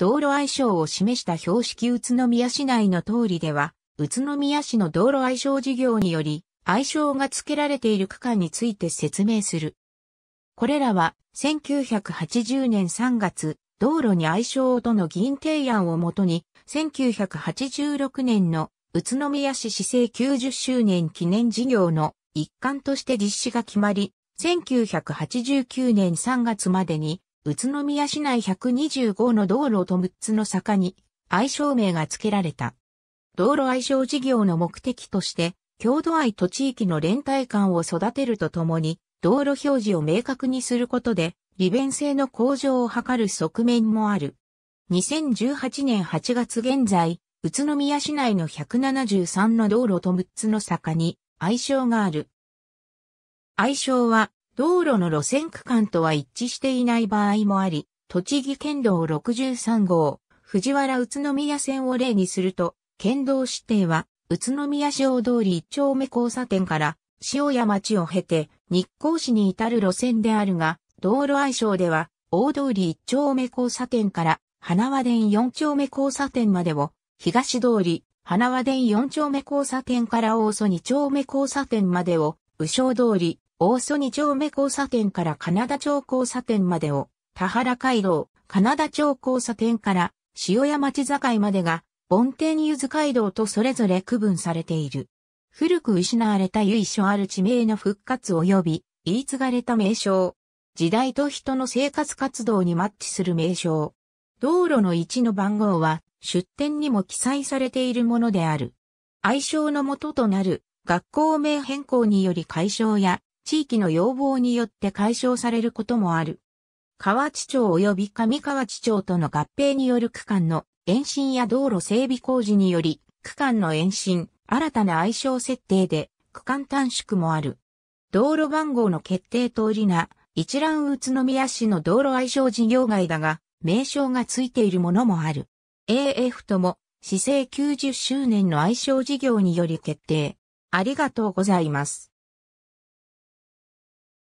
道路愛称を示した標識宇都宮市内の通りでは、宇都宮市の道路愛称事業により、愛称が付けられている区間について説明する。これらは、1980年3月、道路に愛称をとの議員提案をもとに、1986年の宇都宮市市政90周年記念事業の一環として実施が決まり、1989年3月までに宇都宮市内125の道路と6つの坂に愛称名が付けられた。道路愛称事業の目的として、郷土愛と地域の連帯感を育てるとともに、道路表示を明確にすることで、利便性の向上を図る側面もある。2018年8月現在、宇都宮市内の173の道路と6つの坂に愛称がある。愛称は道路の路線区間とは一致していない場合もあり、栃木県道63号、藤原宇都宮線を例にすると、県道指定は、宇都宮市大通り1丁目交差点から、塩谷町を経て、日光市に至る路線であるが、道路愛称では、大通り1丁目交差点から、花輪殿4丁目交差点までを、東通り、花輪殿4丁目交差点から大曽2丁目交差点までを、右小通り、大曽二丁目交差点から金田町交差点までを、田原道、カ金田町交差点から塩屋町境までが、梵天ゆず街道とそれぞれ区分されている。古く失われた由緒ある地名の復活及び、言い継がれた名称。時代と人の生活活動にマッチする名称。道路の位置の番号は、出典にも記載されているものである。愛称の元となる、学校名変更により解消や、地域の要望によって解消されることもある。河内町及び上河内町との合併による区間の延伸や道路整備工事により、区間の延伸、新たな愛称設定で区間短縮もある。道路番号の決定通りな、一覧宇都宮市の道路愛称事業外だが、名称がついているものもある。AF とも、市政90周年の愛称事業により決定。ありがとうございます。